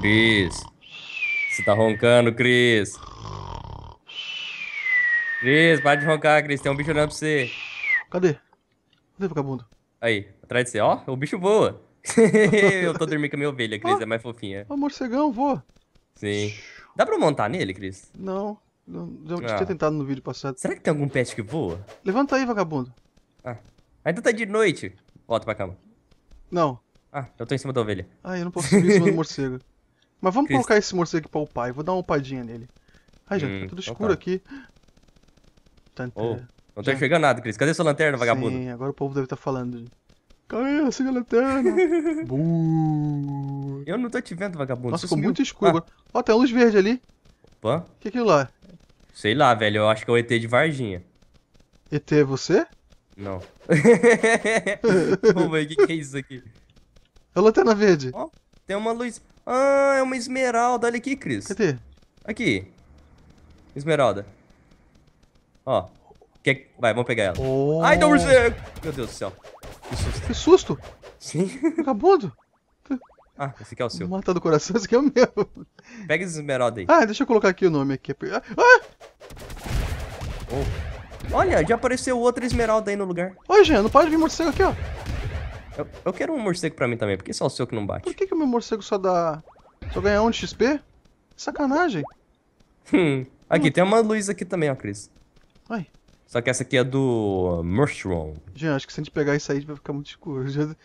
Cris. Você tá roncando, Cris. Cris, para de roncar, Cris. Tem um bicho olhando pra você. Cadê? Cadê, vagabundo? Aí, atrás de você. Ó, o bicho voa. eu tô dormindo com a minha ovelha, Cris. Ah, é mais fofinha. O morcegão voa. Sim. Dá pra montar nele, Cris? Não. Eu não ah. tinha tentado no vídeo passado. Será que tem algum pet que voa? Levanta aí, vagabundo. Ah. Ainda tá de noite. Volta pra cama. Não. Ah, eu tô em cima da ovelha. Ah, eu não posso subir em cima do morcego. Mas vamos colocar esse morcego aqui pra upar. Eu vou dar uma upadinha nele. Ai, hum, gente, tá hum, tudo então escuro opa. Tá. aqui. Tanta... Oh, não tô tá enxergando nada, Cris. Cadê sua lanterna, vagabundo? Sim, agora o povo deve estar tá falando. Cadê a sua lanterna? eu não tô te vendo, vagabundo. Nossa, Você ficou sumiu. muito escuro ah. agora. Ó, tem luz verde ali. Opa. O que é aquilo lá? Sei lá, velho. Eu acho que é o ET de Varginha. ET é você? Não. Vamos ver o que, que é isso aqui? É a lanterna verde. Ó, tem uma luz. Ah, é uma esmeralda. Olha aqui, Cris. Cadê? Aqui. Esmeralda. Ó. Quer... Vai, vamos pegar ela. Oh. Ai, não, morcego! Meu Deus do céu. Que susto. Que susto. Sim. Tá acabando. Ah, esse aqui é o seu. Mata do coração, esse aqui é o meu. Pega esse esmeralda aí. Ah, deixa eu colocar aqui o nome aqui. Ah! Oh. Olha, já apareceu outra esmeralda aí no lugar. Oi, Jean, não pode vir morcego aqui, ó. Eu, eu quero um morcego pra mim também, porque só o seu que não bate. Por que, que o meu morcego só dá. só ganha 1 de XP? Sacanagem. Hum. Aqui, hum. tem uma luz aqui também, ó, Cris. Ai. Só que essa aqui é do uh, Mushroom. Gente, acho que se a gente pegar isso aí vai ficar muito escuro.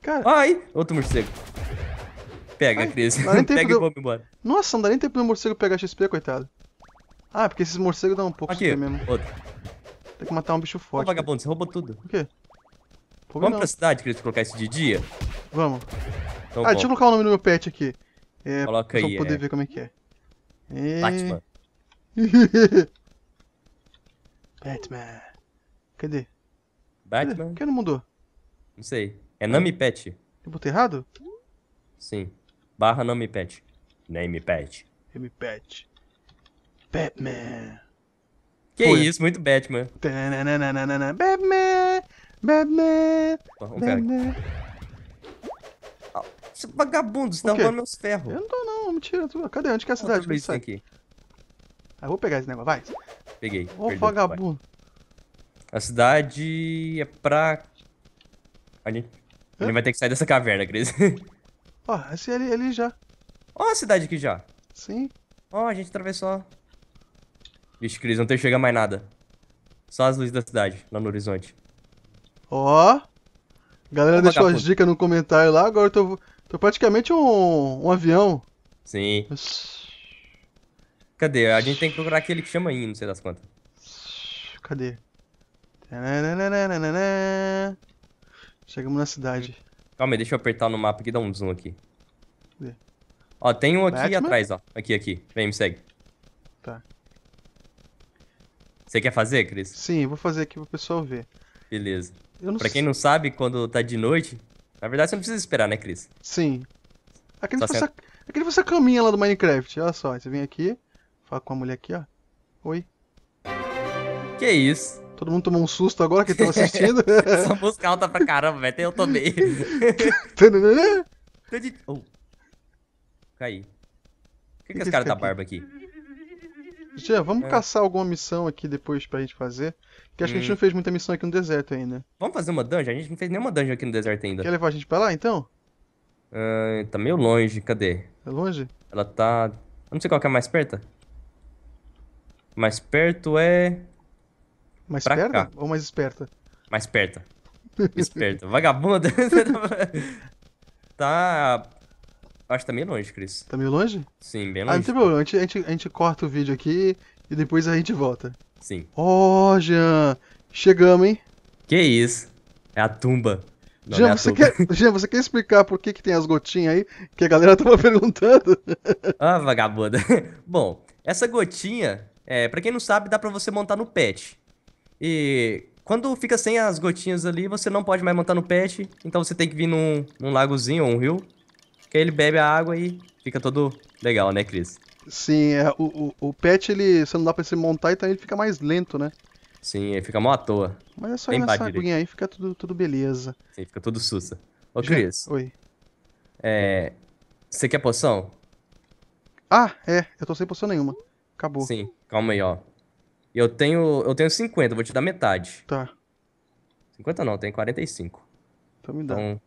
Cara. Ai! Outro morcego. Pega, Ai, Cris. Pega do... e vamos embora. Nossa, não dá nem tempo meu morcego pegar XP, coitado. Ah, porque esses morcegos dão um pouco aqui, mesmo. Outro. Tem que matar um bicho forte. Ô, vagabundo, você roubou tudo. O quê? Vamos não. pra cidade, querido, colocar isso de dia? Vamos. Então, ah, bom. deixa eu colocar o nome do meu pet aqui. É, Coloca aí. Pra poder é... ver como é que é. é... Batman. Batman. Cadê? Batman? Cadê? Por que não mudou? Não sei. É Nami ah. Pet. Eu botei errado? Sim. Barra Nami Pet. Name Pet. Name Pet. Batman. Que Foi. isso, muito Batman. Batman! Batman! Não, Você Ah, esse vagabundo, você tá roubando meus ferros. Eu não tô não, mentira. Cadê? Onde que é a cidade? Ah, eu aqui. eu vou pegar esse negócio, vai. Peguei. Ô, perdeu, vagabundo. A cidade é pra... Ali. Hã? Ele vai ter que sair dessa caverna, Cris. Ó, oh, esse ali, ali já. Ó oh, a cidade aqui já. Sim. Ó, oh, a gente atravessou. Vixe, Cris, não tem que chegar mais nada. Só as luzes da cidade, lá no horizonte. Ó. Galera deixou as dicas no comentário lá. Agora eu tô, tô praticamente um, um avião. Sim. Cadê? A gente tem que procurar aquele que chama hino, não sei das quantas. Cadê? Chegamos na cidade. Calma aí, deixa eu apertar no mapa aqui, dá um zoom aqui. Cadê? Ó, tem um aqui Batman? atrás, ó. Aqui, aqui. Vem, me segue. Tá. Você quer fazer, Cris? Sim, vou fazer aqui pro pessoal ver. Beleza. Pra quem não sabe, quando tá de noite. Na verdade, você não precisa esperar, né, Cris? Sim. Aquele você, aquele você caminha lá do Minecraft. Olha só, você vem aqui, fala com a mulher aqui, ó. Oi. Que isso? Todo mundo tomou um susto agora que tava assistindo. Essa música é alta pra caramba, velho. Até eu tomei. Tô Oh. Caí. Por que, que, que, que esse cara tá aqui? barba aqui? Gê, vamos é. caçar alguma missão aqui depois pra gente fazer. Porque acho hum. que a gente hum. não fez muita missão aqui no deserto ainda. Vamos fazer uma dungeon? A gente não fez nenhuma dungeon aqui no deserto ainda. Quer levar a gente pra lá então? Uh, tá meio longe, cadê? É longe? Ela tá. Eu não sei qual que é mais perto. Mais perto é. Mais perto ou mais esperta? Mais perto. Esperta. Vagabunda. tá Acho que tá meio longe, Cris. Tá meio longe? Sim, bem ah, longe. Ah, não tem problema. A gente, a gente, a gente corta o vídeo aqui e depois a gente volta. Sim. Ó, oh, Jean. Chegamos, hein? Que isso? É a tumba. Não, Jean, é a você tumba. quer, Jean, você quer explicar por que, que tem as gotinhas aí? Que a galera tava perguntando. Ah, vagabunda. Bom, essa gotinha, é, para quem não sabe, dá para você montar no pet. E quando fica sem as gotinhas ali, você não pode mais montar no pet, então você tem que vir num, num lagozinho ou um rio que aí ele bebe a água e fica todo legal, né, Cris? Sim, é, o, o, o pet, ele, você não dá pra se montar, então ele fica mais lento, né? Sim, ele fica mó à toa. Mas é só ir nessa aguinha aí, fica tudo, tudo beleza. Sim, fica tudo sussa. Ô, Cris. Oi. É... Você quer poção? Ah, é. Eu tô sem poção nenhuma. Acabou. Sim, calma aí, ó. Eu tenho, eu tenho 50, vou te dar metade. Tá. 50 não, tem 45. Então me dá. Então...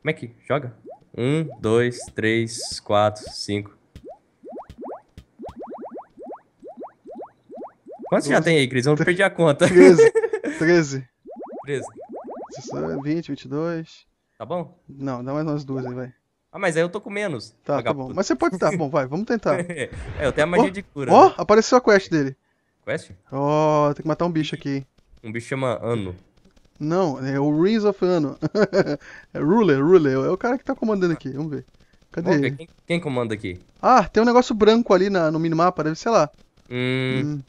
Como é que joga? Um, dois, três, quatro, cinco. Quantos Doze. já tem aí, Cris? Eu não perdi a conta. Treze. Treze. Treze. 20, 22. Tá bom? Não, dá mais umas duas aí, vai. Ah, mas aí eu tô com menos. Tá, tá bom. Mas você pode tá Bom, vai, vamos tentar. é, eu tenho a magia oh, de cura. Ó, oh, né? apareceu a quest dele. Quest? Ó, oh, tem que matar um bicho aqui. Um bicho chama Ano. Não, é o Reigns of Ano. é Ruler, Ruler. É o cara que tá comandando aqui. Vamos ver. Cadê Vamos ver, ele? Quem, quem, comanda aqui? Ah, tem um negócio branco ali na, no minimapa, deve ser lá. Hum. hum.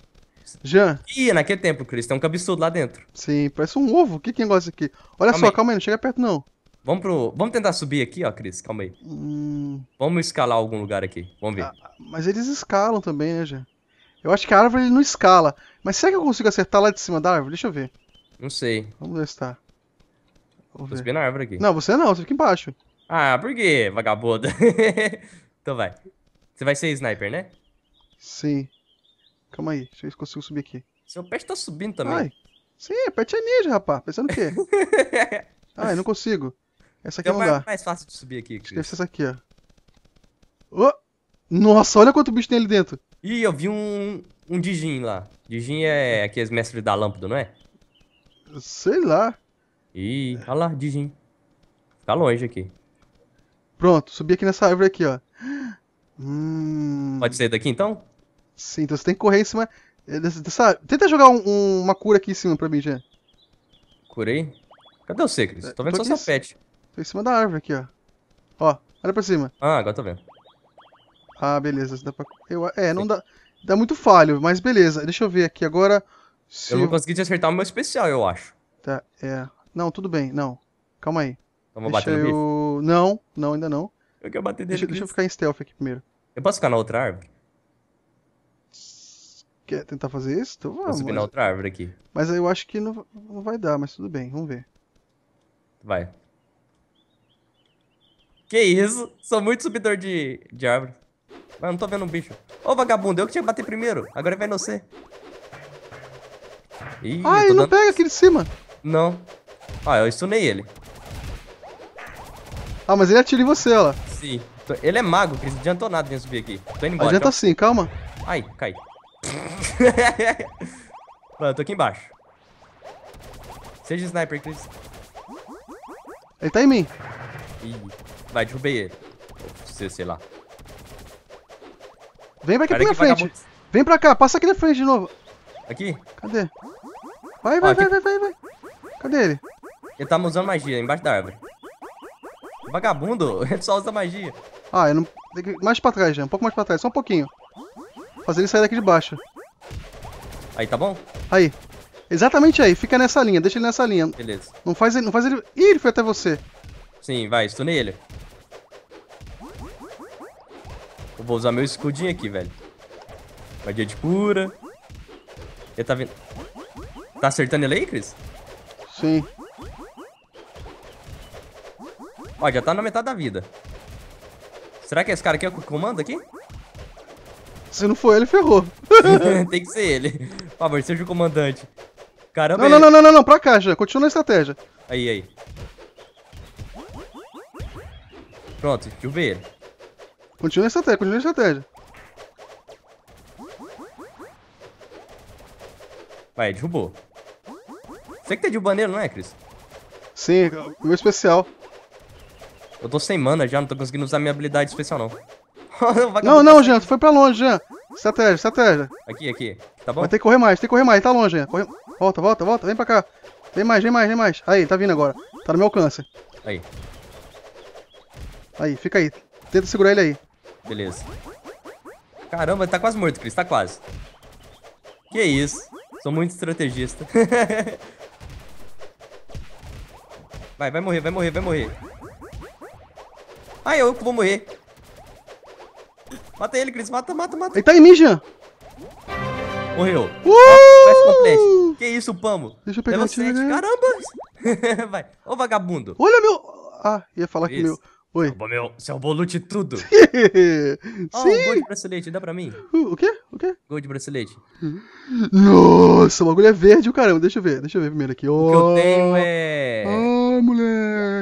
Jean. Ih, naquele tempo, Chris. Tem um cabeçudo lá dentro. Sim, parece um ovo. O que que é negócio aqui? Olha calma só, aí. calma aí, não chega perto não. Vamos pro. Vamos tentar subir aqui, ó, Cris. Calma aí. Hum... Vamos escalar algum lugar aqui. Vamos ver. Ah, mas eles escalam também, né, Jean? Eu acho que a árvore não escala. Mas será que eu consigo acertar lá de cima da árvore? Deixa eu ver. Não sei. Vamos ver se tá. Vamos Tô subindo a árvore aqui. Não, você não, você fica embaixo. Ah, por quê, vagabunda? então vai. Você vai ser sniper, né? Sim. Calma aí, deixa eu ver se consigo subir aqui. Seu pet tá subindo também. Ai. Sim, é pet é ninja, rapaz. Pensando o quê? Ai, não consigo. Essa aqui então o dá. É mais fácil de subir aqui. Deve ser essa aqui, ó. Oh! Nossa, olha quanto bicho tem ali dentro. Ih, eu vi um, um Dijin lá. Dijin é aqueles mestres da lâmpada, não é? Sei lá. Ih, olha lá, Dijin. Tá longe aqui. Pronto, subi aqui nessa árvore aqui, ó. Hum... Pode sair daqui então? Sim, então você tem que correr em cima eh, dessa... Tenta jogar um, um, uma cura aqui em cima pra mim, já. Curei? Cadê você, Cris? Tô vendo tô só seu pet. Tô em cima da árvore aqui, ó. Ó, olha pra cima. Ah, agora tô vendo. Ah, beleza. Dá pra... Eu... É, não Sim. dá... Dá muito falho, mas beleza. Deixa eu ver aqui agora. Se eu não consegui te acertar o meu especial, eu acho. Tá, é. Não, tudo bem, não. Calma aí. Vamos deixa bater eu... bicho. Não, não, ainda não. Eu quero bater nele. Deixa, deixa eu ficar em stealth aqui primeiro. Eu posso ficar na outra árvore? Quer tentar fazer isso? Então vamos. Vou subir na outra árvore aqui. Mas eu acho que não, não vai dar, mas tudo bem, vamos ver. Vai. Que isso? Sou muito subidor de, de árvore. Mas não tô vendo um bicho. Ô, vagabundo, eu que tinha que bater primeiro. Agora vai no C. Ih, ah, ele dando... não pega aquele de cima. Não. Ah, eu stunei ele. Ah, mas ele atira em você, ó. Sim. Ele é mago, Cris. Não adiantou nada de subir aqui. Tô indo embora. Adianta calma. Então. sim, calma. Ai, cai. Mano, eu tô aqui embaixo. Seja sniper, Cris. Ele tá em mim. Ih, vai, derrubei ele. Sei, sei lá. Vem pra aqui pra é minha frente. Vem pra cá, passa aqui na frente de novo. Aqui? Cadê? Vai, vai, vai, que... vai, vai, vai. Cadê ele? Ele tá usando magia, embaixo da árvore. Vagabundo, ele só usa magia. Ah, eu não... Mais pra trás, já. Né? Um pouco mais pra trás, só um pouquinho. Fazer ele sair daqui de baixo. Aí, tá bom? Aí. Exatamente aí, fica nessa linha, deixa ele nessa linha. Beleza. Não faz ele... Não faz ele... Ih, ele foi até você. Sim, vai, stunei ele. Eu vou usar meu escudinho aqui, velho. Magia de cura. Ele tá vindo... Tá acertando ele aí, Cris? Sim. Ó, já tá na metade da vida. Será que é esse cara aqui é o comando aqui? Se não for ele, ferrou. Tem que ser ele. Por favor, seja o comandante. Caramba, não, não, não, não, não, não, pra cá já. Continua a estratégia. Aí, aí. Pronto, derrubei ele. Continua a estratégia, continua a estratégia. Vai, derrubou. Você que tá de bandeira, não é, Cris? Sim, meu especial. Eu tô sem mana já, não tô conseguindo usar minha habilidade especial, não. não, não, Jean, tu foi pra longe, Jean. Estratégia, estratégia. Aqui, aqui. Tá bom? Vai ter que correr mais, tem que correr mais, tá longe, Jean. Corre... Volta, volta, volta, vem pra cá. Vem mais, vem mais, vem mais. Aí, tá vindo agora. Tá no meu alcance. Aí. Aí, fica aí. Tenta segurar ele aí. Beleza. Caramba, ele tá quase morto, Cris, tá quase. Que isso. Sou muito estrategista. Vai, vai morrer, vai morrer, vai morrer. Ai, eu vou morrer. Mata ele, Cris. Mata, mata, mata. Ele tá em mim, Jean. Morreu. Uh! que isso, Pamo? Deixa eu pegar o 7. Né? Caramba. vai. Ô, vagabundo. Olha meu... Ah, ia falar que meu... Oi. Salva meu, salvou loot tudo. oh, Sim. gold bracelete, dá pra mim? Uh, o quê? O quê? Gold bracelete. Nossa, o bagulho é verde, caramba. Deixa eu ver, deixa eu ver primeiro aqui. Oh. O que eu tenho é... Oh.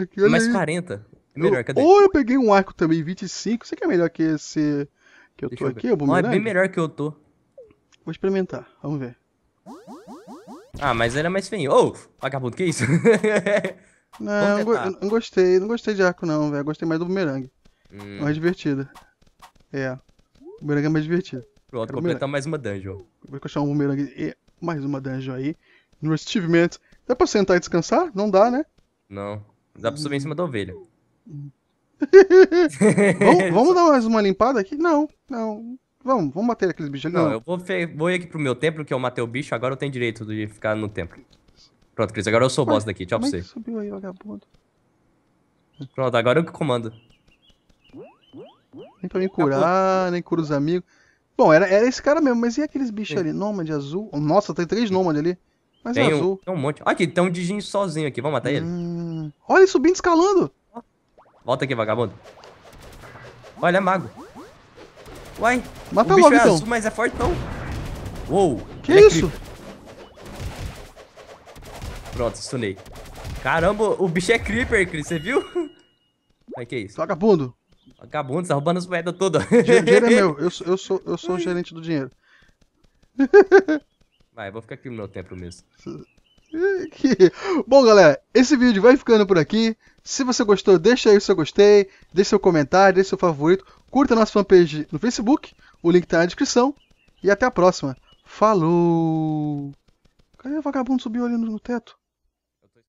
Caraca, olha 40. É melhor, cadê? Ou eu peguei um arco também, 25. Você que é melhor que esse que eu Deixa tô eu aqui, eu Não, é bem melhor que eu tô. Vou experimentar, vamos ver. Ah, mas era é mais feio. Ô, oh, vagabundo, que isso? não, eu não gostei, não gostei de arco não, velho. Gostei mais do bumerangue. Hum. Mais divertido. É. bumerangue é mais divertido. Pronto, Quero completar mais uma dungeon. Vou achar um bumerangue e mais uma dungeon aí. No achievement. Dá pra sentar e descansar? Não dá, né? Não. Dá pra subir em cima da ovelha. vamos, vamos, dar mais uma limpada aqui? Não, não. Vamos, vamos bater aqueles bichos ali. Não, não. eu vou, vou ir aqui pro meu templo, que eu matei o bicho, agora eu tenho direito de ficar no templo. Pronto, Cris, agora eu sou o boss daqui. Tchau pra você. Subiu aí, vagabundo. Pronto, agora eu que comando. Nem pra me curar, nem cura os amigos. Bom, era, era esse cara mesmo, mas e aqueles bichos Sim. ali? Nômade azul. Nossa, tem três nômade ali. Mas é tem é um, azul. Tem um monte. Aqui, tem um Dijin sozinho aqui. Vamos matar hum... ele? Olha ele subindo, escalando. Volta aqui, vagabundo. Olha, é mago. Uai, Mata o bicho é então. azul, mas é fortão. Uou. Que é isso? Creeper. Pronto, stunei. Caramba, o bicho é creeper, Cris, você viu? Ai, que isso? Vagabundo. Vagabundo, você tá roubando as moedas todas. dinheiro é meu, eu, sou, eu sou, eu sou o gerente do dinheiro. Vai, vou ficar aqui no meu tempo mesmo. Bom, galera, esse vídeo vai ficando por aqui. Se você gostou, deixa aí o seu gostei, deixa seu comentário, deixa seu favorito, curta a nossa fanpage no Facebook, o link tá na descrição. E até a próxima. Falou! Cadê o vagabundo subiu ali no teto?